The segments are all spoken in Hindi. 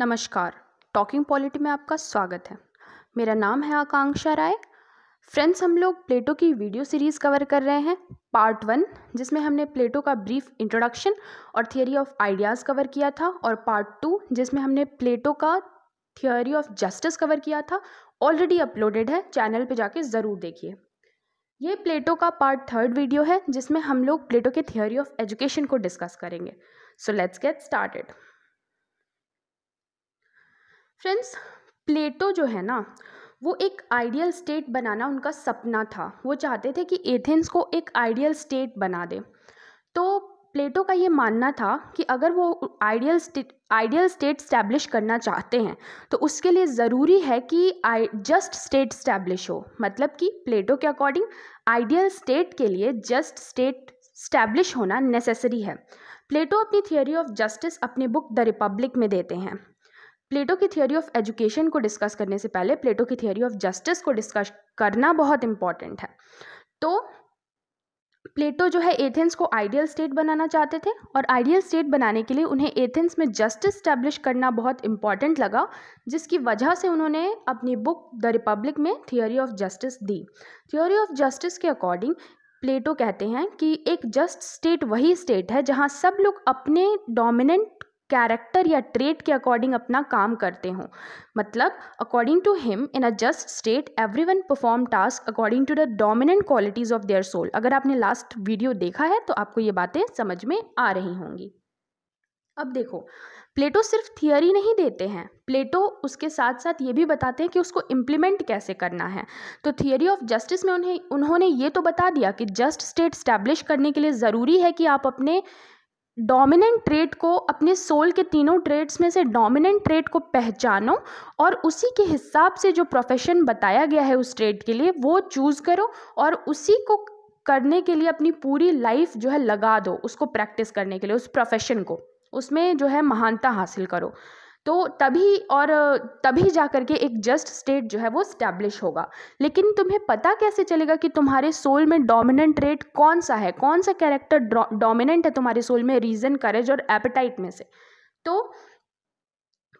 नमस्कार टॉकिंग पॉलिटी में आपका स्वागत है मेरा नाम है आकांक्षा राय फ्रेंड्स हम लोग प्लेटो की वीडियो सीरीज़ कवर कर रहे हैं पार्ट वन जिसमें हमने प्लेटो का ब्रीफ इंट्रोडक्शन और थियोरी ऑफ आइडियाज़ कवर किया था और पार्ट टू जिसमें हमने प्लेटो का थियोरी ऑफ जस्टिस कवर किया था ऑलरेडी अपलोडेड है चैनल पर जाके ज़रूर देखिए ये प्लेटो का पार्ट थर्ड वीडियो है जिसमें हम लोग प्लेटो के थियोरी ऑफ एजुकेशन को डिस्कस करेंगे so let's get started friends Plato जो है ना वो एक आइडियल स्टेट बनाना उनका सपना था वो चाहते थे कि एथेंस को एक आइडियल स्टेट बना दे तो प्लेटो का ये मानना था कि अगर वो ideal state ideal state establish करना चाहते हैं तो उसके लिए ज़रूरी है कि आई जस्ट स्टेट स्टैब्लिश हो मतलब कि प्लेटो के अकॉर्डिंग आइडियल स्टेट के लिए जस्ट स्टेट स्टैब्लिश होना नेसेसरी है प्लेटो अपनी थियोरी ऑफ जस्टिस अपनी बुक द रिपब्लिक में देते हैं प्लेटो की थियोरी ऑफ एजुकेशन को डिस्कस करने से पहले प्लेटो की थियोरी ऑफ जस्टिस को डिस्कस करना बहुत इम्पॉर्टेंट है तो प्लेटो जो है एथेंस को आइडियल स्टेट बनाना चाहते थे और आइडियल स्टेट बनाने के लिए उन्हें एथेंस में जस्टिस स्टैब्लिश करना बहुत इम्पॉर्टेंट लगा जिसकी वजह से उन्होंने अपनी बुक द रिपब्लिक में थियोरी ऑफ जस्टिस दी थियोरी ऑफ जस्टिस के अकॉर्डिंग प्लेटो कहते हैं कि एक जस्ट स्टेट वही स्टेट है जहाँ सब लोग अपने डोमिनेंट कैरेक्टर या ट्रेट के अकॉर्डिंग अपना काम करते हों मतलब according to him in a just state every one perform task according to the dominant qualities of their soul अगर आपने लास्ट वीडियो देखा है तो आपको ये बातें समझ में आ रही होंगी अब देखो प्लेटो सिर्फ थियोरी नहीं देते हैं प्लेटो उसके साथ साथ ये भी बताते हैं कि उसको इम्प्लीमेंट कैसे करना है तो थियोरी ऑफ जस्टिस में उन्हें उन्होंने ये तो बता दिया कि जस्ट स्टेट स्टैब्लिश करने के लिए ज़रूरी है कि आप अपने डोमिनेंट ट्रेड को अपने सोल के तीनों ट्रेड्स में से डोमिनेंट ट्रेड को पहचानो और उसी के हिसाब से जो प्रोफेशन बताया गया है उस ट्रेड के लिए वो चूज़ करो और उसी को करने के लिए अपनी पूरी लाइफ जो है लगा दो उसको प्रैक्टिस करने के लिए उस प्रोफेशन को उसमें जो है महानता हासिल करो तो तभी और तभी जा कर के एक जस्ट स्टेट जो है वो स्टैब्लिश होगा लेकिन तुम्हें पता कैसे चलेगा कि तुम्हारे सोल में डोमिनेंट रेट कौन सा है कौन सा कैरेक्टर डोमिनेंट है तुम्हारे सोल में रीज़न करेज और एपेटाइट में से तो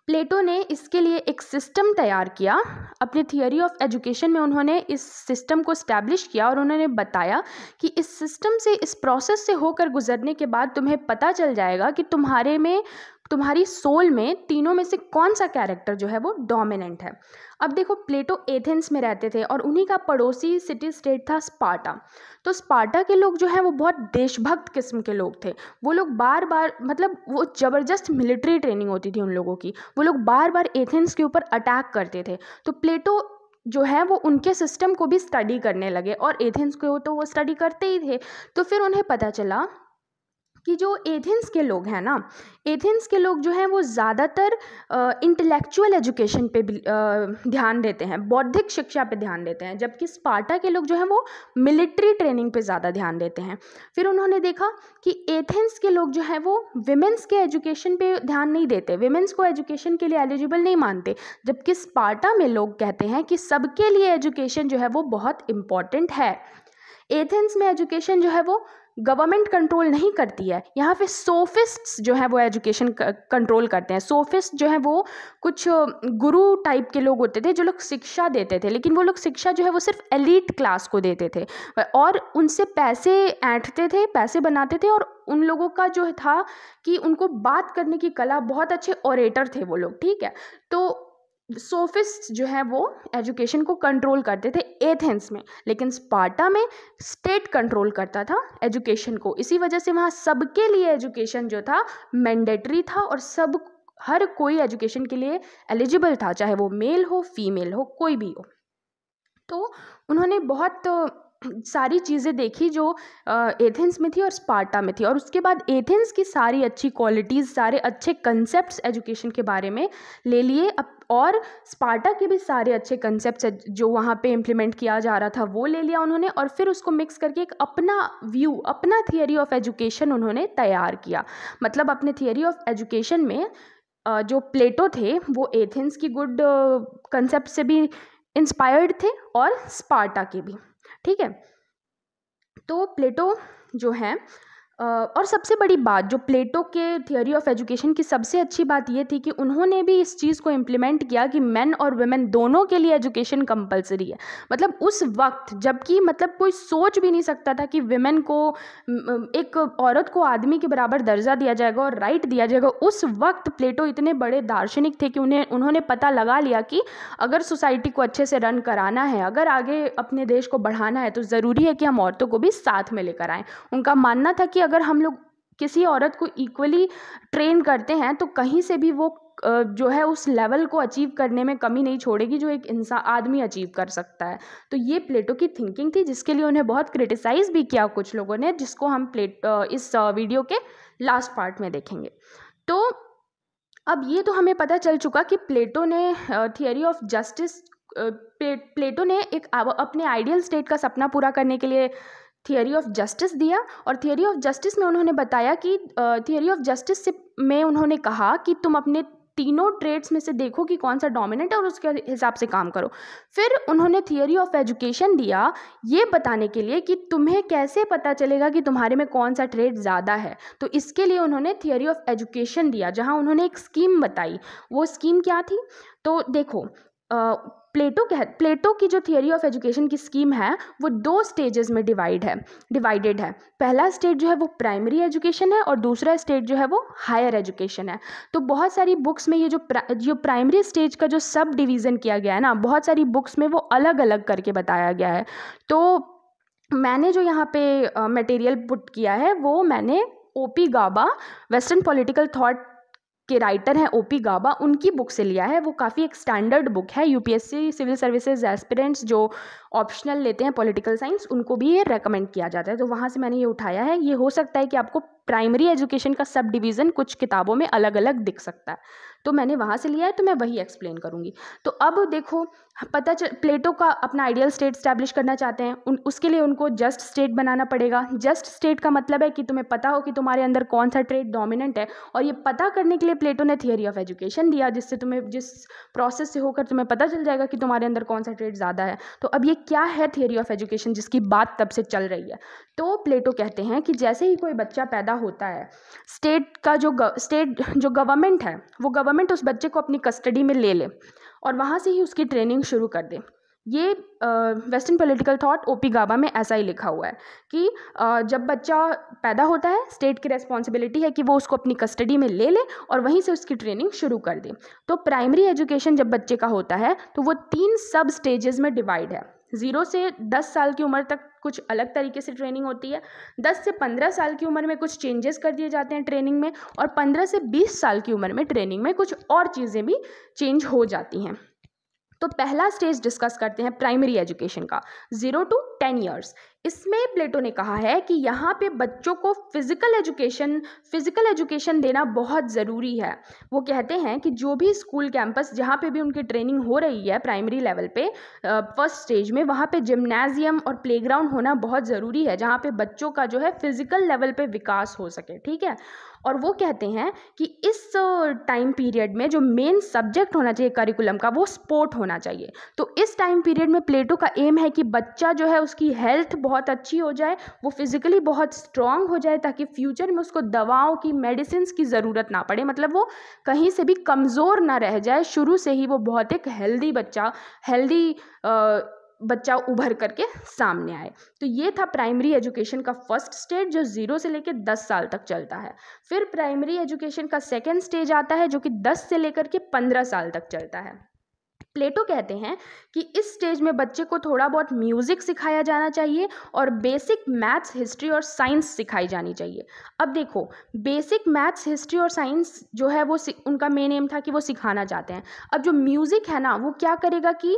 प्लेटो ने इसके लिए एक सिस्टम तैयार किया अपने थियोरी ऑफ एजुकेशन में उन्होंने इस सिस्टम को स्टैब्लिश किया और उन्होंने बताया कि इस सिस्टम से इस प्रोसेस से होकर गुजरने के बाद तुम्हें पता चल जाएगा कि तुम्हारे में तुम्हारी सोल में तीनों में से कौन सा कैरेक्टर जो है वो डोमिनेंट है अब देखो प्लेटो एथेंस में रहते थे और उन्हीं का पड़ोसी सिटी स्टेट था स्पार्टा तो स्पार्टा के लोग जो हैं वो बहुत देशभक्त किस्म के लोग थे वो लोग बार बार मतलब वो ज़बरदस्त मिलिट्री ट्रेनिंग होती थी उन लोगों की वो लोग बार बार एथेंस के ऊपर अटैक करते थे तो प्लेटो जो है वो उनके सिस्टम को भी स्टडी करने लगे और एथेंस को तो वो स्टडी करते ही थे तो फिर उन्हें पता चला कि जो एथेंस के लोग हैं ना एथेंस के लोग जो हैं वो ज़्यादातर इंटेलेक्चुअल एजुकेशन पे भी ध्यान देते हैं बौद्धिक शिक्षा पे ध्यान देते हैं जबकि स्पार्टा के लोग जो हैं वो मिलिट्री ट्रेनिंग पे ज़्यादा ध्यान देते हैं फिर उन्होंने देखा कि एथेंस के लोग जो हैं वो विमेंस के एजुकेशन पे ध्यान नहीं देते विमेंस को एजुकेशन के लिए एलिजिबल नहीं मानते जबकि स्पार्टा में लोग कहते हैं कि सबके लिए एजुकेशन जो है वो बहुत इम्पॉर्टेंट है एथेंस में एजुकेशन जो है वो गवर्नमेंट कंट्रोल नहीं करती है यहाँ पे सोफिस्ट्स जो है वो एजुकेशन कंट्रोल करते हैं सोफिस्ट जो है वो कुछ गुरु टाइप के लोग होते थे जो लोग शिक्षा देते थे लेकिन वो लोग शिक्षा जो है वो सिर्फ एलिट क्लास को देते थे और उनसे पैसे ऐंठते थे पैसे बनाते थे और उन लोगों का जो था कि उनको बात करने की कला बहुत अच्छे ऑरेटर थे वो लोग ठीक है तो सोफिस्ट जो है वो एजुकेशन को कंट्रोल करते थे एथेंस में लेकिन स्पार्टा में स्टेट कंट्रोल करता था एजुकेशन को इसी वजह से वहाँ सबके लिए एजुकेशन जो था मैंडेटरी था और सब हर कोई एजुकेशन के लिए एलिजिबल था चाहे वो मेल हो फीमेल हो कोई भी हो तो उन्होंने बहुत सारी चीज़ें देखी जो एथेंस में थी और स्पार्टा में थी और उसके बाद एथेंस की सारी अच्छी क्वालिटीज़ सारे अच्छे कंसेप्ट्स एजुकेशन के बारे में ले लिए और स्पार्टा के भी सारे अच्छे कंसेप्ट जो वहाँ पे इम्प्लीमेंट किया जा रहा था वो ले लिया उन्होंने और फिर उसको मिक्स करके एक अपना व्यू अपना थियरी ऑफ एजुकेशन उन्होंने तैयार किया मतलब अपने थियरी ऑफ एजुकेशन में जो प्लेटो थे वो एथेंस की गुड कंसेप्ट से भी इंस्पायर्ड थे और स्पार्टा के भी ठीक है तो प्लेटो जो है और सबसे बड़ी बात जो प्लेटो के थियोरी ऑफ एजुकेशन की सबसे अच्छी बात यह थी कि उन्होंने भी इस चीज़ को इम्प्लीमेंट किया कि मेन और वेमेन दोनों के लिए एजुकेशन कंपलसरी है मतलब उस वक्त जबकि मतलब कोई सोच भी नहीं सकता था कि वेमेन को एक औरत को आदमी के बराबर दर्जा दिया जाएगा और राइट दिया जाएगा उस वक्त प्लेटो इतने बड़े दार्शनिक थे कि उन्हें उन्होंने पता लगा लिया कि अगर सोसाइटी को अच्छे से रन कराना है अगर आगे अपने देश को बढ़ाना है तो ज़रूरी है कि हम औरतों को भी साथ में लेकर आएँ उनका मानना था कि अगर हम लोग किसी औरत को इक्वली ट्रेन करते हैं तो कहीं से भी वो जो है उस लेवल को अचीव करने में कमी नहीं छोड़ेगी जो एक इंसान आदमी अचीव कर सकता है तो ये प्लेटो की थिंकिंग थी जिसके लिए उन्हें बहुत क्रिटिसाइज़ भी किया कुछ लोगों ने जिसको हम प्लेट इस वीडियो के लास्ट पार्ट में देखेंगे तो अब ये तो हमें पता चल चुका कि प्लेटो ने थियोरी ऑफ जस्टिस प्लेटो ने एक अपने आइडियल स्टेट का सपना पूरा करने के लिए थियोरी ऑफ जस्टिस दिया और थियोरी ऑफ जस्टिस में उन्होंने बताया कि थियोरी ऑफ जस्टिस से में उन्होंने कहा कि तुम अपने तीनों ट्रेड्स में से देखो कि कौन सा डोमिनेंट है और उसके हिसाब से काम करो फिर उन्होंने थियोरी ऑफ एजुकेशन दिया ये बताने के लिए कि तुम्हें कैसे पता चलेगा कि तुम्हारे में कौन सा ट्रेड ज़्यादा है तो इसके लिए उन्होंने थियोरी ऑफ एजुकेशन दिया जहाँ उन्होंने एक स्कीम बताई वो स्कीम क्या थी तो देखो आ, प्लेटो कह प्लेटो की जो थियोरी ऑफ एजुकेशन की स्कीम है वो दो स्टेजेस में डिवाइड है डिवाइडेड है पहला स्टेज जो है वो प्राइमरी एजुकेशन है और दूसरा स्टेज जो है वो हायर एजुकेशन है तो बहुत सारी बुक्स में ये जो प्रा, जो प्राइमरी स्टेज का जो सब डिवीज़न किया गया है ना बहुत सारी बुक्स में वो अलग अलग करके बताया गया है तो मैंने जो यहाँ पे मटेरियल पुट किया है वो मैंने O P Gaba western political thought के राइटर हैं ओपी गाबा उनकी बुक से लिया है वो काफ़ी एक स्टैंडर्ड बुक है यूपीएससी सिविल सर्विसेज एस्पिरेंट्स जो ऑप्शनल लेते हैं पॉलिटिकल साइंस उनको भी ये रेकमेंड किया जाता है तो वहाँ से मैंने ये उठाया है ये हो सकता है कि आपको प्राइमरी एजुकेशन का सब डिवीज़न कुछ किताबों में अलग अलग दिख सकता है तो मैंने वहाँ से लिया है तो मैं वही एक्सप्लेन करूँगी तो अब देखो पता चल प्लेटो का अपना आइडियल स्टेट स्टैब्लिश करना चाहते हैं उन उसके लिए उनको जस्ट स्टेट बनाना पड़ेगा जस्ट स्टेट का मतलब है कि तुम्हें पता हो कि तुम्हारे अंदर कौन सा ट्रेड डोमिनेंट है और ये पता करने के लिए प्लेटो ने थियरी ऑफ एजुकेशन दिया जिससे तुम्हें जिस प्रोसेस से होकर तुम्हें पता चल जाएगा कि तुम्हारे अंदर कौन सा ट्रेड ज़्यादा है तो अब ये क्या है थियरी ऑफ एजुकेशन जिसकी बात तब से चल रही है तो प्लेटो कहते हैं कि जैसे ही कोई बच्चा पैदा होता है स्टेट का जो स्टेट जो गवर्नमेंट है वो गवर्नमेंट उस बच्चे को अपनी कस्टडी में ले ले और वहाँ से ही उसकी ट्रेनिंग शुरू कर दे ये western political thought OP Gaba में ऐसा ही लिखा हुआ है कि आ, जब बच्चा पैदा होता है स्टेट की रेस्पॉन्सिबिलिटी है कि वो उसको अपनी कस्टडी में ले ले और वहीं से उसकी ट्रेनिंग शुरू कर दे तो प्राइमरी एजुकेशन जब बच्चे का होता है तो वो तीन सब स्टेजेस में डिवाइड है ज़ीरो से दस साल की उम्र तक कुछ अलग तरीके से ट्रेनिंग होती है दस से पंद्रह साल की उम्र में कुछ चेंजेस कर दिए जाते हैं ट्रेनिंग में और पंद्रह से बीस साल की उम्र में ट्रेनिंग में कुछ और चीज़ें भी चेंज हो जाती हैं तो पहला स्टेज डिस्कस करते हैं प्राइमरी एजुकेशन का ज़ीरो टू टेन ईयर्स इसमें प्लेटो ने कहा है कि यहाँ पे बच्चों को फिज़िकल एजुकेशन फिज़िकल एजुकेशन देना बहुत ज़रूरी है वो कहते हैं कि जो भी स्कूल कैंपस जहाँ पे भी उनकी ट्रेनिंग हो रही है प्राइमरी लेवल पे फर्स्ट स्टेज में वहाँ पे जिमनाजियम और प्लेग्राउंड होना बहुत ज़रूरी है जहाँ पे बच्चों का जो है फिज़िकल लेवल पर विकास हो सके ठीक है और वो कहते हैं कि इस टाइम पीरियड में जो मेन सब्जेक्ट होना चाहिए करिकुलम का वो स्पोर्ट होना चाहिए तो इस टाइम पीरियड में प्लेटो का एम है कि बच्चा जो है उसकी हेल्थ बहुत अच्छी हो जाए वो फिज़िकली बहुत स्ट्रांग हो जाए ताकि फ्यूचर में उसको दवाओं की मेडिसिन की ज़रूरत ना पड़े मतलब वो कहीं से भी कमज़ोर ना रह जाए शुरू से ही वो बहुत एक हेल्दी बच्चा हेल्दी बच्चा उभर करके सामने आए तो ये था प्राइमरी एजुकेशन का फर्स्ट स्टेज जो ज़ीरो से लेकर दस साल तक चलता है फिर प्राइमरी एजुकेशन का सेकेंड स्टेज आता है जो कि दस से लेकर के पंद्रह साल तक चलता है प्लेटो कहते हैं कि इस स्टेज में बच्चे को थोड़ा बहुत म्यूज़िक सिखाया जाना चाहिए और बेसिक मैथ्स हिस्ट्री और साइंस सिखाई जानी चाहिए अब देखो बेसिक मैथ्स हिस्ट्री और साइंस जो है वो उनका मेन एम था कि वो सिखाना चाहते हैं अब जो म्यूज़िक है ना वो क्या करेगा कि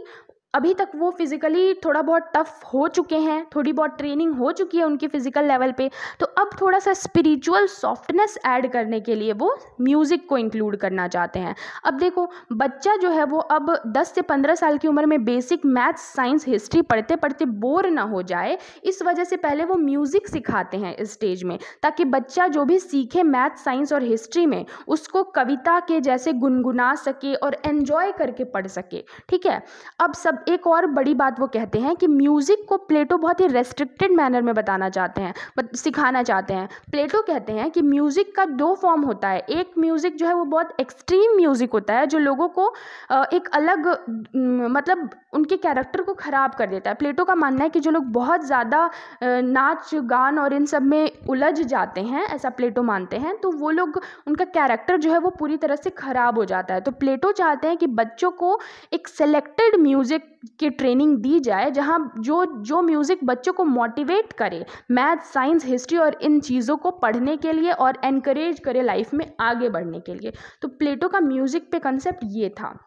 अभी तक वो फिज़िकली थोड़ा बहुत टफ़ हो चुके हैं थोड़ी बहुत ट्रेनिंग हो चुकी है उनकी फ़िज़िकल लेवल पे तो अब थोड़ा सा स्पिरिचुअल सॉफ्टनेस ऐड करने के लिए वो म्यूज़िक को इंक्लूड करना चाहते हैं अब देखो बच्चा जो है वो अब 10 से 15 साल की उम्र में बेसिक मैथ्स साइंस हिस्ट्री पढ़ते पढ़ते बोर ना हो जाए इस वजह से पहले वो म्यूज़िक सिखाते हैं स्टेज में ताकि बच्चा जो भी सीखे मैथ साइंस और हिस्ट्री में उसको कविता के जैसे गुनगुना सके और एन्जॉय करके पढ़ सके ठीक है अब सब सब एक और बड़ी बात वो कहते हैं कि म्यूज़िक को प्लेटो बहुत ही रेस्ट्रिक्टेड मैनर में बताना चाहते हैं सिखाना चाहते हैं प्लेटो कहते हैं कि म्यूज़िक का दो फॉर्म होता है एक म्यूज़िक जो है वो बहुत एक्सट्रीम म्यूज़िक होता है जो लोगों को एक अलग मतलब उनके कैरेक्टर को ख़राब कर देता है प्लेटो का मानना है कि जो लोग बहुत ज़्यादा नाच गान और इन सब में उलझ जाते हैं ऐसा प्लेटो मानते हैं तो वो लोग उनका कैरेक्टर जो है वो पूरी तरह से ख़राब हो जाता है तो प्लेटो चाहते हैं कि बच्चों को एक सेलेक्टेड म्यूज़िक की ट्रेनिंग दी जाए जहाँ जो जो म्यूज़िक बच्चों को मोटिवेट करे मैथ साइंस हिस्ट्री और इन चीज़ों को पढ़ने के लिए और एनकरेज करे लाइफ में आगे बढ़ने के लिए तो प्लेटो का म्यूज़िक पे कंसेप्ट ये था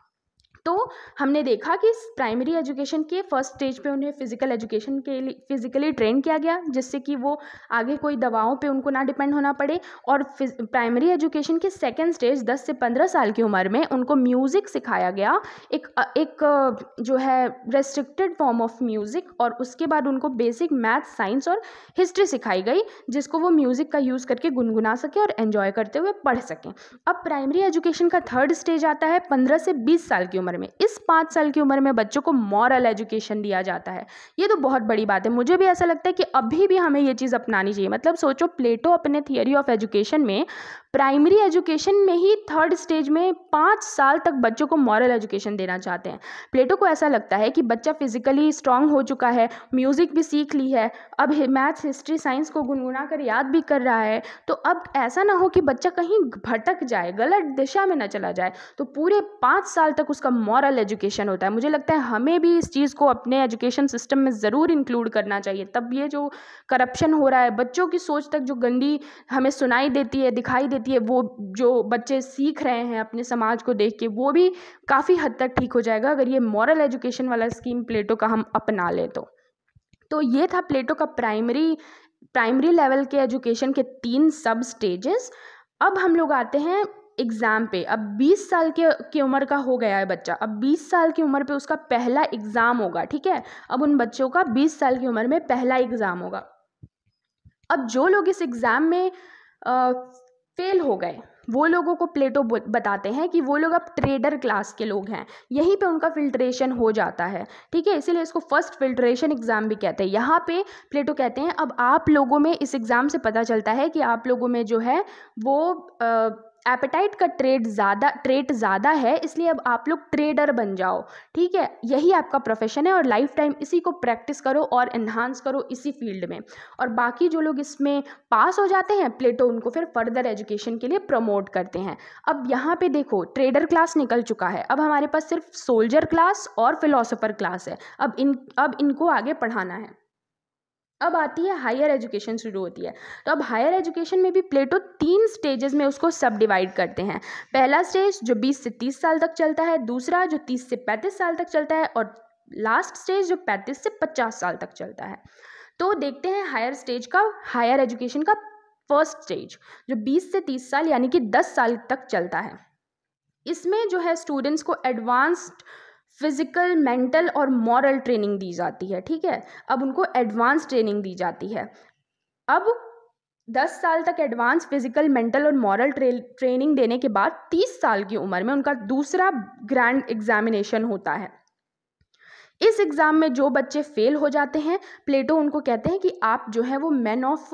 तो हमने देखा कि प्राइमरी एजुकेशन के फर्स्ट स्टेज पे उन्हें फ़िज़िकल एजुकेशन के लिए फिज़िकली ट्रेन किया गया जिससे कि वो आगे कोई दवाओं पे उनको ना डिपेंड होना पड़े और प्राइमरी एजुकेशन के सेकेंड स्टेज 10 से 15 साल की उम्र में उनको म्यूज़िक सिखाया गया एक एक जो है रेस्ट्रिक्टेड फॉर्म ऑफ म्यूज़िक और उसके बाद उनको बेसिक मैथ साइंस और हिस्ट्री सिखाई गई जिसको वो म्यूज़िक का यूज़ करके गुनगुना सकें और एन्जॉय करते हुए पढ़ सकें अब प्राइमरी एजुकेशन का थर्ड स्टेज आता है पंद्रह से बीस साल की उम्र उम्र में इस पाँच साल की उम्र में बच्चों को मॉरल एजुकेशन दिया जाता है ये तो बहुत बड़ी बात है मुझे भी ऐसा लगता है कि अभी भी हमें ये चीज़ अपनानी चाहिए मतलब सोचो प्लेटो अपने थियोरी ऑफ एजुकेशन में प्राइमरी एजुकेशन में ही थर्ड स्टेज में पाँच साल तक बच्चों को मॉरल एजुकेशन देना चाहते हैं प्लेटो को ऐसा लगता है कि बच्चा फिजिकली स्ट्रांग हो चुका है म्यूज़िक भी सीख ली है अब मैथ्स हिस्ट्री साइंस को गुनगुना कर याद भी कर रहा है तो अब ऐसा ना हो कि बच्चा कहीं भटक जाए गलत दिशा में ना चला जाए तो पूरे पाँच साल तक उसका मॉरल एजुकेशन होता है मुझे लगता है हमें भी इस चीज़ को अपने एजुकेशन सिस्टम में ज़रूर इंक्लूड करना चाहिए तब ये जो करप्शन हो रहा है बच्चों की सोच तक जो गंदी हमें सुनाई देती है दिखाई देती है वो जो बच्चे सीख रहे हैं अपने समाज को देख के वो भी काफ़ी हद तक ठीक हो जाएगा अगर ये मॉरल एजुकेशन वाला स्कीम प्लेटो का हम अपना लें तो तो ये था प्लेटो का प्राइमरी प्राइमरी लेवल के एजुकेशन के तीन सब स्टेजेस अब हम लोग आते हैं एग्ज़ाम पे अब 20 साल के की उम्र का हो गया है बच्चा अब 20 साल की उम्र पे उसका पहला एग्ज़ाम होगा ठीक है अब उन बच्चों का 20 साल की उम्र में पहला एग्ज़ाम होगा अब जो लोग इस एग्ज़ाम में आ, फेल हो गए वो लोगों को प्लेटो बताते हैं कि वो लोग अब ट्रेडर क्लास के लोग हैं यहीं पे उनका फिल्ट्रेशन हो जाता है ठीक है इसीलिए इसको फर्स्ट फिल्ट्रेशन एग्ज़ाम भी कहते हैं यहाँ पे प्लेटो कहते हैं अब आप लोगों में इस एग्ज़ाम से पता चलता है कि आप लोगों में जो है वो आ, एपेटाइट का ट्रेड ज़्यादा ट्रेट ज़्यादा है इसलिए अब आप लोग ट्रेडर बन जाओ ठीक है यही आपका प्रोफेशन है और लाइफ टाइम इसी को प्रैक्टिस करो और इन्हांस करो इसी फील्ड में और बाकी जो लोग इसमें पास हो जाते हैं प्लेटो उनको फिर फर्दर एजुकेशन के लिए प्रमोट करते हैं अब यहाँ पे देखो ट्रेडर क्लास निकल चुका है अब हमारे पास सिर्फ सोल्जर क्लास और फिलोसोफर क्लास है अब इन अब इनको आगे पढ़ाना है अब आती है हायर एजुकेशन शुरू होती है तो अब हायर एजुकेशन में भी प्लेटो तीन स्टेजेस में उसको सब डिवाइड करते हैं पहला स्टेज जो 20 से 30 साल तक चलता है दूसरा जो 30 से 35 साल तक चलता है और लास्ट स्टेज जो 35 से 50 साल तक चलता है तो देखते हैं हायर स्टेज का हायर एजुकेशन का फर्स्ट स्टेज जो बीस से तीस साल यानी कि दस साल तक चलता है इसमें जो है स्टूडेंट्स को एडवांस्ड फिज़िकल मेंटल और मॉरल ट्रेनिंग दी जाती है ठीक है अब उनको एडवांस ट्रेनिंग दी जाती है अब दस साल तक एडवांस फिजिकल मेंटल और मॉरल ट्रेनिंग देने के बाद तीस साल की उम्र में उनका दूसरा ग्रैंड एग्जामिनेशन होता है इस एग्ज़ाम में जो बच्चे फ़ेल हो जाते हैं प्लेटो उनको कहते हैं कि आप जो है वो मैन ऑफ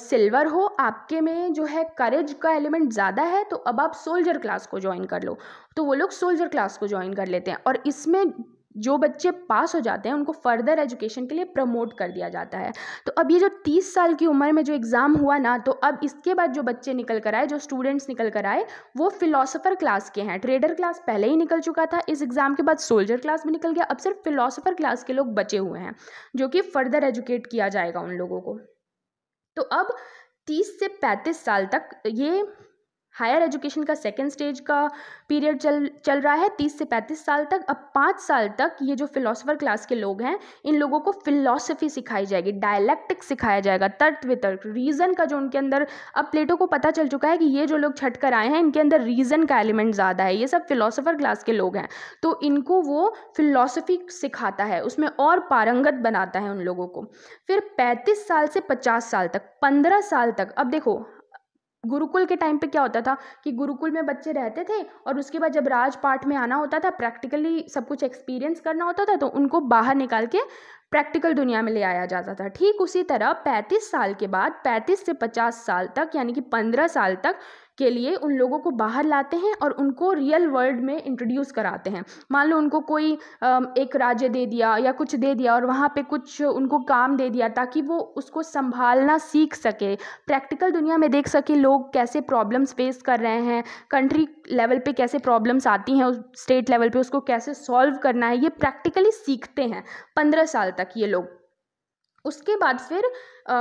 सिल्वर हो आपके में जो है करेज का एलिमेंट ज़्यादा है तो अब आप सोल्जर क्लास को ज्वाइन कर लो तो वो लोग सोल्जर क्लास को ज्वाइन कर लेते हैं और इसमें जो बच्चे पास हो जाते हैं उनको फर्दर एजुकेशन के लिए प्रमोट कर दिया जाता है तो अब ये जो तीस साल की उम्र में जो एग्ज़ाम हुआ ना तो अब इसके बाद जो बच्चे निकल कर आए जो स्टूडेंट्स निकल कर आए वो फिलोसोफर क्लास के हैं ट्रेडर क्लास पहले ही निकल चुका था इस एग्ज़ाम के बाद सोल्जर क्लास भी निकल गया अब सिर्फ फिलोसोफर क्लास के लोग बचे हुए हैं जो कि फर्दर एजुकेट किया जाएगा उन लोगों को तो अब तीस से पैंतीस साल तक ये हायर एजुकेशन का सेकेंड स्टेज का पीरियड चल चल रहा है तीस से पैंतीस साल तक अब पाँच साल तक ये जो फिलोसोफर क्लास के लोग हैं इन लोगों को फिलोसफी सिखाई जाएगी डायलैक्टिक सिखाया जाएगा तर्क वितर्क रीज़न का जो उनके अंदर अब प्लेटो को पता चल चुका है कि ये जो लोग छट कर आए हैं इनके अंदर रीज़न का एलिमेंट ज़्यादा है ये सब फिलोसोफर क्लास के लोग हैं तो इनको वो फिलोसफी सिखाता है उसमें और पारंगत बनाता है उन लोगों को फिर पैंतीस साल से पचास साल तक पंद्रह साल तक अब देखो गुरुकुल के टाइम पे क्या होता था कि गुरुकुल में बच्चे रहते थे और उसके बाद जब राजपाठ में आना होता था प्रैक्टिकली सब कुछ एक्सपीरियंस करना होता था तो उनको बाहर निकाल के प्रैक्टिकल दुनिया में ले आया जाता था ठीक उसी तरह 35 साल के बाद 35 से 50 साल तक यानी कि 15 साल तक के लिए उन लोगों को बाहर लाते हैं और उनको रियल वर्ल्ड में इंट्रोड्यूस कराते हैं मान लो उनको कोई एक राज्य दे दिया या कुछ दे दिया और वहाँ पे कुछ उनको काम दे दिया ताकि वो उसको संभालना सीख सके प्रैक्टिकल दुनिया में देख सके लोग कैसे प्रॉब्लम्स फेस कर रहे हैं कंट्री लेवल पे कैसे प्रॉब्लम्स आती हैं स्टेट लेवल पर उसको कैसे सॉल्व करना है ये प्रैक्टिकली सीखते हैं पंद्रह साल तक ये लोग उसके बाद फिर आ,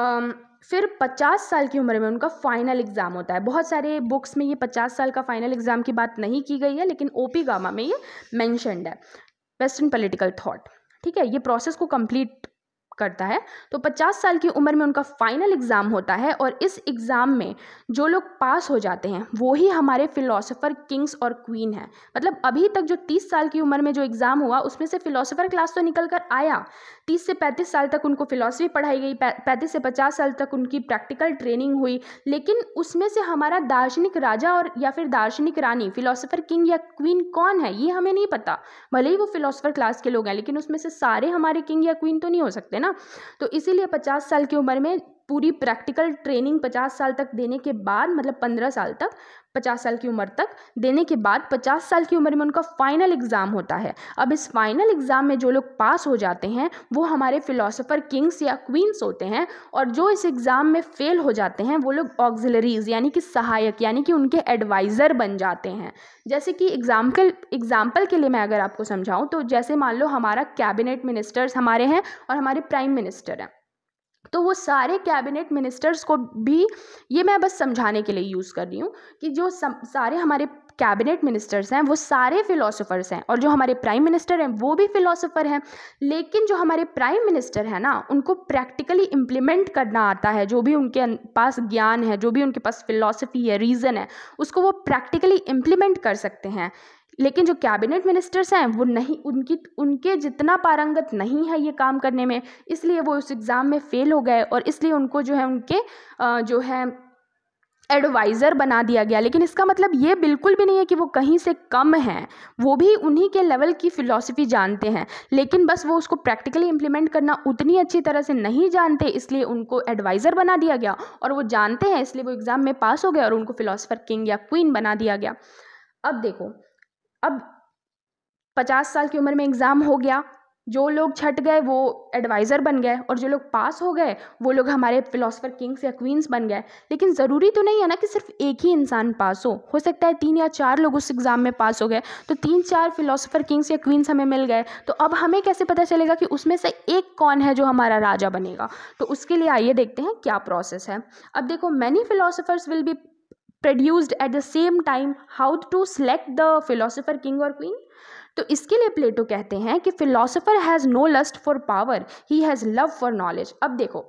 फिर 50 साल की उम्र में उनका फ़ाइनल एग्ज़ाम होता है बहुत सारे बुक्स में ये 50 साल का फ़ाइनल एग्ज़ाम की बात नहीं की गई है लेकिन ओपी गामा में ये मैंशनड है वेस्टर्न पोलिटिकल थाट ठीक है ये प्रोसेस को कम्प्लीट करता है तो 50 साल की उम्र में उनका फ़ाइनल एग्ज़ाम होता है और इस एग्ज़ाम में जो लोग पास हो जाते हैं वो ही हमारे फ़िलोसोफ़र किंग्स और क्वीन हैं मतलब अभी तक जो 30 साल की उम्र में जो एग्ज़ाम हुआ उसमें से फ़िलोसोफ़र क्लास तो निकल कर आया 30 से 35 साल तक उनको फ़िलोसफी पढ़ाई गई 35 से 50 साल तक उनकी प्रैक्टिकल ट्रेनिंग हुई लेकिन उसमें से हमारा दार्शनिक राजा और या फिर दार्शनिक रानी फ़िलोसोफ़र किंग या क्वीन कौन है ये हमें नहीं पता भले ही वो फिलोसफर क्लास के लोग हैं लेकिन उसमें से सारे हमारे किंग या क्वीन तो नहीं हो सकते ना ना तो इसीलिए पचास साल की उम्र में पूरी प्रैक्टिकल ट्रेनिंग पचास साल तक देने के बाद मतलब पंद्रह साल तक पचास साल की उम्र तक देने के बाद पचास साल की उम्र में उनका फाइनल एग्ज़ाम होता है अब इस फाइनल एग्ज़ाम में जो लोग पास हो जाते हैं वो हमारे फ़िलोसोफ़र किंग्स या क्वींस होते हैं और जो इस एग्ज़ाम में फ़ेल हो जाते हैं वो लोग ऑग्जिलरीज यानी कि सहायक यानी कि उनके एडवाइज़र बन जाते हैं जैसे कि एग्जाम्पल एग्ज़ाम्पल के लिए मैं अगर आपको समझाऊँ तो जैसे मान लो हमारा कैबिनेट मिनिस्टर्स हमारे हैं और हमारे प्राइम मिनिस्टर हैं तो वो सारे कैबिनेट मिनिस्टर्स को भी ये मैं बस समझाने के लिए यूज़ कर रही हूँ कि जो सम, सारे हमारे कैबिनेट मिनिस्टर्स हैं वो सारे फिलोसोफर्स हैं और जो हमारे प्राइम मिनिस्टर हैं वो भी फिलोसोफर हैं लेकिन जो हमारे प्राइम मिनिस्टर हैं ना उनको प्रैक्टिकली इम्प्लीमेंट करना आता है जो भी उनके पास ज्ञान है जो भी उनके पास फिलोसफी है रीज़न है उसको वो प्रैक्टिकली इम्प्लीमेंट कर सकते हैं लेकिन जो कैबिनेट मिनिस्टर्स हैं वो नहीं उनकी उनके जितना पारंगत नहीं है ये काम करने में इसलिए वो उस एग्ज़ाम में फ़ेल हो गए और इसलिए उनको जो है उनके जो है एडवाइज़र बना दिया गया लेकिन इसका मतलब ये बिल्कुल भी नहीं है कि वो कहीं से कम हैं वो भी उन्हीं के लेवल की फ़िलासफ़ी जानते हैं लेकिन बस वो उसको प्रैक्टिकली इम्प्लीमेंट करना उतनी अच्छी तरह से नहीं जानते इसलिए उनको एडवाइज़र बना दिया गया और वो जानते हैं इसलिए वो एग्ज़ाम में पास हो गए और उनको फ़िलासफ़र किंग या क्वीन बना दिया गया अब देखो अब पचास साल की उम्र में एग्ज़ाम हो गया जो लोग छट गए वो एडवाइज़र बन गए और जो लोग पास हो गए वो लोग हमारे फिलोसफर किंग्स या क्वींस बन गए लेकिन ज़रूरी तो नहीं है ना कि सिर्फ एक ही इंसान पास हो हो सकता है तीन या चार लोग उस एग्ज़ाम में पास हो गए तो तीन चार फिलोसफर किंग्स या क्वींस हमें मिल गए तो अब हमें कैसे पता चलेगा कि उसमें से एक कौन है जो हमारा राजा बनेगा तो उसके लिए आइए देखते हैं क्या प्रोसेस है अब देखो many philosophers will be produced at the same time how to select the philosopher king और क्वीन तो इसके लिए प्लेटो कहते हैं कि philosopher has no lust for power he has love for knowledge अब देखो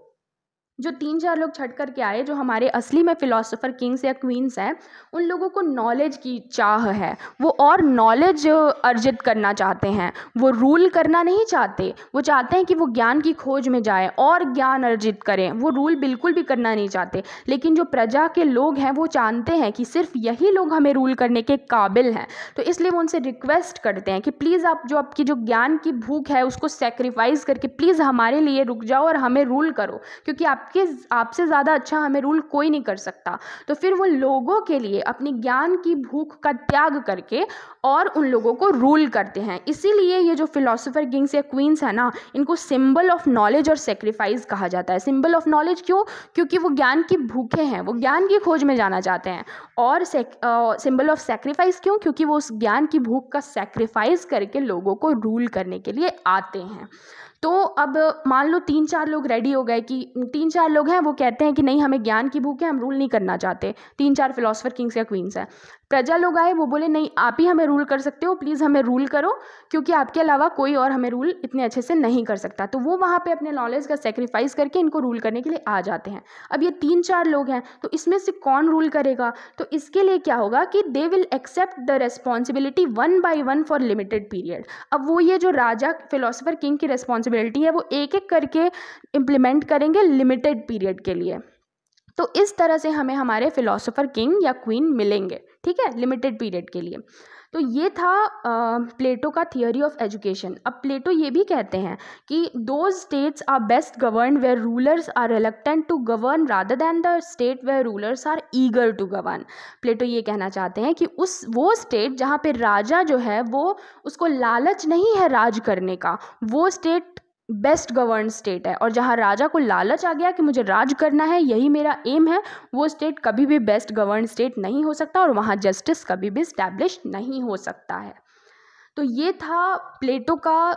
जो तीन चार लोग छट करके आए जो हमारे असली में फ़िलोसोफ़र किंग्स या क्वींस हैं उन लोगों को नॉलेज की चाह है वो और नॉलेज अर्जित करना चाहते हैं वो रूल करना नहीं चाहते वो चाहते हैं कि वो ज्ञान की खोज में जाएं और ज्ञान अर्जित करें वो रूल बिल्कुल भी करना नहीं चाहते लेकिन जो प्रजा के लोग हैं वो जानते हैं कि सिर्फ यही लोग हमें रूल करने के काबिल हैं तो इसलिए वो उनसे रिक्वेस्ट करते हैं कि प्लीज़ आप जो आपकी जो ज्ञान की भूख है उसको सेक्रीफाइस करके प्लीज़ हमारे लिए रुक जाओ और हमें रूल करो क्योंकि आप आपके आपसे ज़्यादा अच्छा हमें रूल कोई नहीं कर सकता तो फिर वो लोगों के लिए अपने ज्ञान की भूख का त्याग करके और उन लोगों को रूल करते हैं इसीलिए ये जो फिलोसोफर किंग्स या क्वींस है ना इनको सिंबल ऑफ नॉलेज और सेक्रीफाइस कहा जाता है सिंबल ऑफ नॉलेज क्यों क्योंकि वो ज्ञान की भूखे हैं वो ज्ञान की खोज में जाना चाहते हैं और सिंबल ऑफ सेक्रीफाइस क्यों क्योंकि वो उस ज्ञान की भूख का सेक्रीफाइस करके लोगों को रूल करने के लिए आते हैं तो अब मान लो तीन चार लोग रेडी हो गए कि तीन चार लोग हैं वो कहते हैं कि नहीं हमें ज्ञान की भूख है हम रूल नहीं करना चाहते तीन चार फिलोसफर किंग्स या क्वींस हैं प्रजा लोग आए वो बोले नहीं आप ही हमें रूल कर सकते हो प्लीज़ हमें रूल करो क्योंकि आपके अलावा कोई और हमें रूल इतने अच्छे से नहीं कर सकता तो वो वहाँ पे अपने नॉलेज का सेक्रीफाइस करके इनको रूल करने के लिए आ जाते हैं अब ये तीन चार लोग हैं तो इसमें से कौन रूल करेगा तो इसके लिए क्या होगा कि they will accept the responsibility one by one for limited period अब वो ये जो राजा फिलोसफर किंग की रेस्पॉन्सिबिलिटी है वो एक एक करके इम्प्लीमेंट करेंगे लिमिटेड पीरियड के लिए तो इस तरह से हमें हमारे फ़िलोसोफ़र किंग या क्वीन मिलेंगे ठीक है लिमिटेड पीरियड के लिए तो ये था प्लेटो का थियोरी ऑफ एजुकेशन अब प्लेटो ये भी कहते हैं कि those states are best govern where rulers are reluctant to govern rather than the state where rulers are eager to govern Plato ये कहना चाहते हैं कि उस वो स्टेट जहाँ पे राजा जो है वो उसको लालच नहीं है राज करने का वो स्टेट बेस्ट गवर्न स्टेट है और जहाँ राजा को लालच आ गया कि मुझे राज करना है यही मेरा एम है वो स्टेट कभी भी बेस्ट गवर्न स्टेट नहीं हो सकता और वहाँ जस्टिस कभी भी स्टैब्लिश नहीं हो सकता है तो ये था प्लेटो का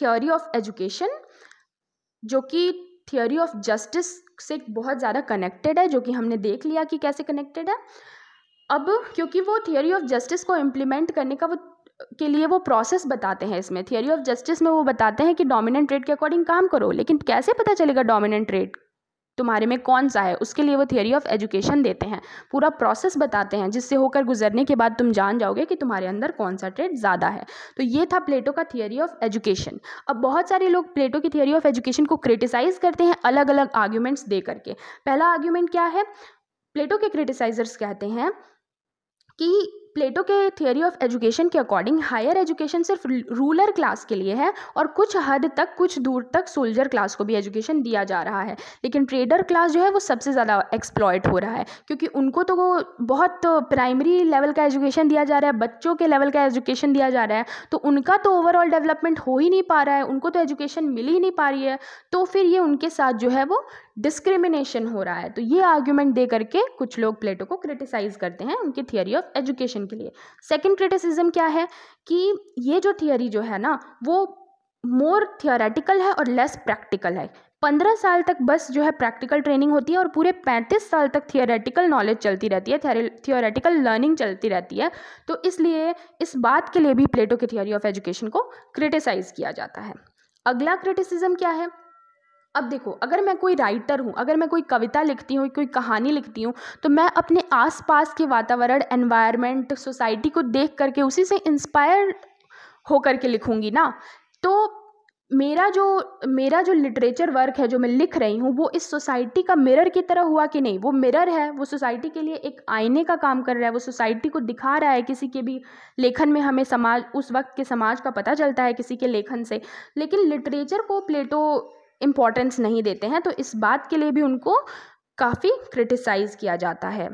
थियोरी ऑफ एजुकेशन जो कि थियोरी ऑफ जस्टिस से बहुत ज़्यादा कनेक्टेड है जो कि हमने देख लिया कि कैसे कनेक्टेड है अब क्योंकि वो थियोरी ऑफ जस्टिस को इम्प्लीमेंट करने का वो के लिए वो प्रोसेस बताते हैं इसमें थियोरी ऑफ जस्टिस में वो बताते हैं कि डोमिनेंट ट्रेड के अकॉर्डिंग काम करो लेकिन कैसे पता चलेगा डोमिनेंट ट्रेड तुम्हारे में कौन सा है उसके लिए वो थियोरी ऑफ एजुकेशन देते हैं पूरा प्रोसेस बताते हैं जिससे होकर गुजरने के बाद तुम जान जाओगे कि तुम्हारे अंदर कौन सा ट्रेड ज़्यादा है तो ये था प्लेटो का थियोरी ऑफ एजुकेशन अब बहुत सारे लोग प्लेटो की थियोरी ऑफ एजुकेशन को क्रिटिसाइज़ करते हैं अलग अलग आर्ग्यूमेंट्स दे करके पहला आर्ग्यूमेंट क्या है प्लेटो के क्रिटिसाइजर्स कहते हैं कि प्लेटो के थियोरी ऑफ एजुकेशन के अकॉर्डिंग हायर एजुकेशन सिर्फ रूलर क्लास के लिए है और कुछ हद तक कुछ दूर तक सोल्जर क्लास को भी एजुकेशन दिया जा रहा है लेकिन ट्रेडर क्लास जो है वो सबसे ज़्यादा एक्सप्लॉयट हो रहा है क्योंकि उनको तो वो बहुत प्राइमरी लेवल का एजुकेशन दिया जा रहा है बच्चों के लेवल का एजुकेशन दिया जा रहा है तो उनका तो ओवरऑल डेवलपमेंट हो ही नहीं पा रहा है उनको तो एजुकेशन मिल ही नहीं पा रही है तो फिर ये उनके साथ जो है वो डिस्क्रिमिनेशन हो रहा है तो ये आर्ग्यूमेंट दे करके कुछ लोग प्लेटो को क्रिटिसाइज करते हैं उनकी थियोरी ऑफ एजुकेशन के लिए सेकंड क्रिटिसिज्म क्या है कि ये जो थियोरी जो है ना वो मोर थियोरेटिकल है और लेस प्रैक्टिकल है पंद्रह साल तक बस जो है प्रैक्टिकल ट्रेनिंग होती है और पूरे पैंतीस साल तक थियोरेटिकल नॉलेज चलती रहती है थियोरेटिकल लर्निंग चलती रहती है तो इसलिए इस बात के लिए भी प्लेटो की थियोरी ऑफ एजुकेशन को क्रिटिसाइज़ किया जाता है अगला क्रिटिसिज्म क्या है अब देखो अगर मैं कोई राइटर हूँ अगर मैं कोई कविता लिखती हूँ कोई कहानी लिखती हूँ तो मैं अपने आसपास के वातावरण एनवायरनमेंट सोसाइटी को देख करके उसी से इंस्पायर हो के लिखूँगी ना तो मेरा जो मेरा जो लिटरेचर वर्क है जो मैं लिख रही हूँ वो इस सोसाइटी का मिरर की तरह हुआ कि नहीं वो मिरर है वो सोसाइटी के लिए एक आईने का काम कर रहा है वो सोसाइटी को दिखा रहा है किसी के भी लेखन में हमें समाज उस वक्त के समाज का पता चलता है किसी के लेखन से लेकिन लिटरेचर को प्लेटो इम्पोर्टेंस नहीं देते हैं तो इस बात के लिए भी उनको काफ़ी क्रिटिसाइज़ किया जाता है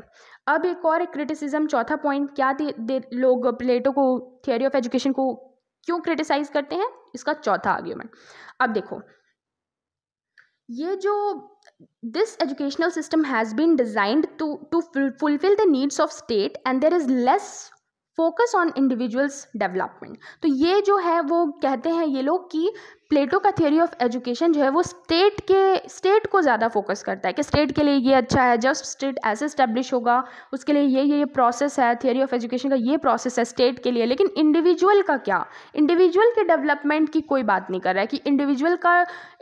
अब एक और क्रिटिसिज्म चौथा पॉइंट क्या दे, दे, लोग प्लेटो को थियोरी ऑफ एजुकेशन को क्यों क्रिटिसाइज़ करते हैं इसका चौथा आर्ग्यूमेंट अब देखो ये जो this educational system has been designed to to fulfil the needs of state and there is less focus on individuals development तो ये जो है वो कहते हैं ये लोग कि प्लेटो का थियोरी ऑफ एजुकेशन जो है वो स्टेट के स्टेट को ज़्यादा फोकस करता है कि स्टेट के लिए ये अच्छा है जस्ट स्टेट ऐसे स्टैब्लिश होगा उसके लिए ये ये ये प्रोसेस है थियोरी ऑफ एजुकेशन का ये प्रोसेस है स्टेट के लिए लेकिन इंडिविजुअल का क्या इंडिविजुअल के डेवलपमेंट की कोई बात नहीं कर रहा है कि इंडिविजुअल का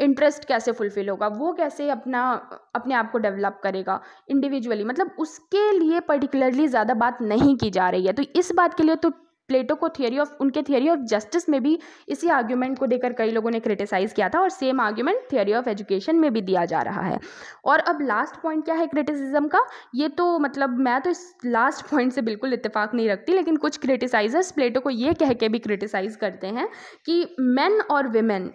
इंटरेस्ट कैसे फुलफिल होगा वो कैसे अपना अपने आप को डेवलप करेगा इंडिविजुअली मतलब उसके लिए पर्टिकुलरली ज़्यादा बात नहीं की जा रही है तो इस बात के लिए तो प्लेटो को थियोरी ऑफ उनके थियोरी ऑफ जस्टिस में भी इसी आर्ग्यूमेंट को देकर कई लोगों ने क्रिटिसाइज़ किया था और same argument theory of education में भी दिया जा रहा है और अब लास्ट पॉइंट क्या है क्रिटिसिज्म का ये तो मतलब मैं तो इस लास्ट पॉइंट से बिल्कुल इतफाक नहीं रखती लेकिन कुछ क्रिटिसाइजर्स प्लेटो को ये कह के भी क्रिटिसाइज़ करते हैं कि मैन और वेमेन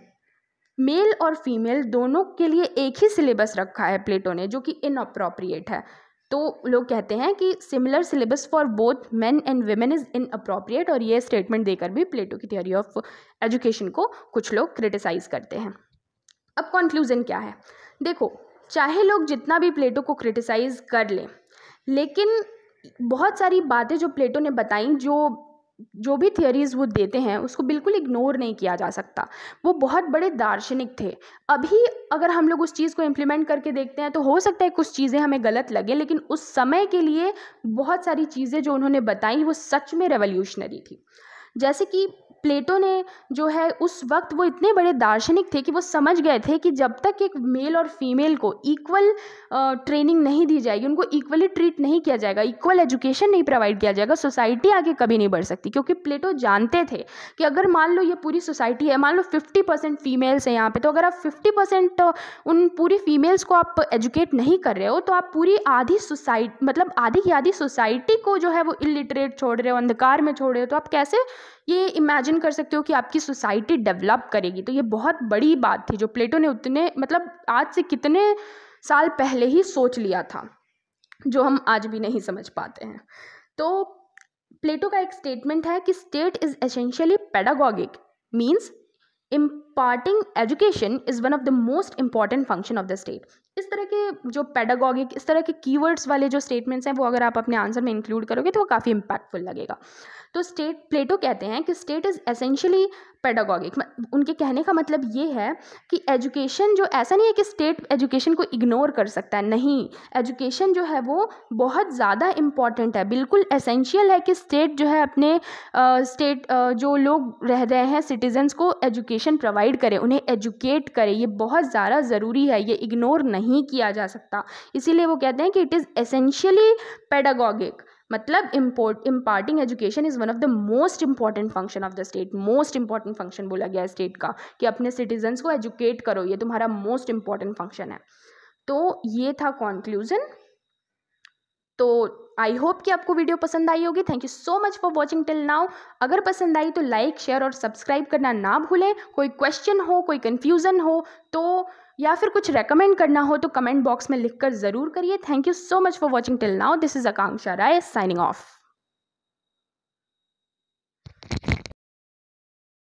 मेल और फीमेल दोनों के लिए एक ही सिलेबस रखा है प्लेटो ने जो कि इनअप्रोप्रिएट है तो लोग कहते हैं कि similar syllabus for both men and women is inappropriate और ये स्टेटमेंट देकर भी प्लेटो की थियोरी ऑफ एजुकेशन को कुछ लोग क्रिटिसाइज़ करते हैं अब कंक्लूज़न क्या है देखो चाहे लोग जितना भी प्लेटो को क्रिटिसाइज़ कर लें लेकिन बहुत सारी बातें जो प्लेटो ने बताई जो जो भी थियरीज़ वो देते हैं उसको बिल्कुल इग्नोर नहीं किया जा सकता वो बहुत बड़े दार्शनिक थे अभी अगर हम लोग उस चीज़ को इम्प्लीमेंट करके देखते हैं तो हो सकता है कुछ चीज़ें हमें गलत लगे लेकिन उस समय के लिए बहुत सारी चीज़ें जो उन्होंने बताई वो सच में रेवोल्यूशनरी थी जैसे कि प्लेटो ने जो है उस वक्त वो इतने बड़े दार्शनिक थे कि वो समझ गए थे कि जब तक एक मेल और फीमेल को इक्वल ट्रेनिंग नहीं दी जाएगी उनको इक्वली ट्रीट नहीं किया जाएगा इक्वल एजुकेशन नहीं प्रोवाइड किया जाएगा सोसाइटी आगे कभी नहीं बढ़ सकती क्योंकि प्लेटो जानते थे कि अगर मान लो ये पूरी सोसाइटी है मान लो फिफ्टी परसेंट फीमेल्स हैं यहाँ पर तो अगर आप फिफ्टी परसेंट तो उन पूरी फीमेल्स को आप एजुकेट नहीं कर रहे हो तो आप पूरी आधी सोसाइटी मतलब आधी की आधी सोसाइटी को जो है वो इलिटरेट छोड़ रहे हो अंधकार में छोड़ रहे हो तो आप कैसे ये इमेजिन कर सकते हो कि आपकी सोसाइटी डेवलप करेगी तो ये बहुत बड़ी बात थी जो प्लेटो ने उतने मतलब आज से कितने साल पहले ही सोच लिया था जो हम आज भी नहीं समझ पाते हैं तो प्लेटो का एक स्टेटमेंट है कि state is essentially pedagogic means imparting education is one of the most important function of the state इस तरह के जो पेडागॉगिक इस तरह के कीवर्ड्स वाले जो स्टेटमेंट्स हैं वो अगर आप अपने आंसर में इंक्लूड करोगे तो वो काफ़ी इम्पैक्टफुल लगेगा तो स्टेट प्लेटो कहते हैं कि स्टेट इज़ एसेंशियली पेडागॉगिक उनके कहने का मतलब ये है कि एजुकेशन जो ऐसा नहीं है कि स्टेट एजुकेशन को इग्नोर कर सकता है नहीं एजुकेशन जो है वो बहुत ज़्यादा इम्पॉर्टेंट है बिल्कुल एसेंशियल है कि स्टेट जो है अपने स्टेट uh, uh, जो लोग रह रहे हैं सिटीजन्स को एजुकेशन प्रोवाइड गाइड करें उन्हें एजुकेट करें ये बहुत ज़्यादा ज़रूरी है ये इग्नोर नहीं किया जा सकता इसीलिए वो कहते हैं कि इट इज़ एसेंशियली पेडागॉगिक मतलब import imparting education is one of the most important function of the state most important function बोला गया स्टेट का कि अपने सिटीजन्स को एजुकेट करो ये तुम्हारा मोस्ट इम्पॉर्टेंट फंक्शन है तो ये था कॉन्क्लूज़न तो आई होप कि आपको वीडियो पसंद आई होगी thank you so much for watching till now अगर पसंद आई तो लाइक शेयर और सब्सक्राइब करना ना भूलें कोई क्वेश्चन हो कोई कन्फ्यूज़न हो तो या फिर कुछ रेकमेंड करना हो तो कमेंट बॉक्स में लिखकर ज़रूर करिए thank you so much for watching till now this is Akanksha Rai signing of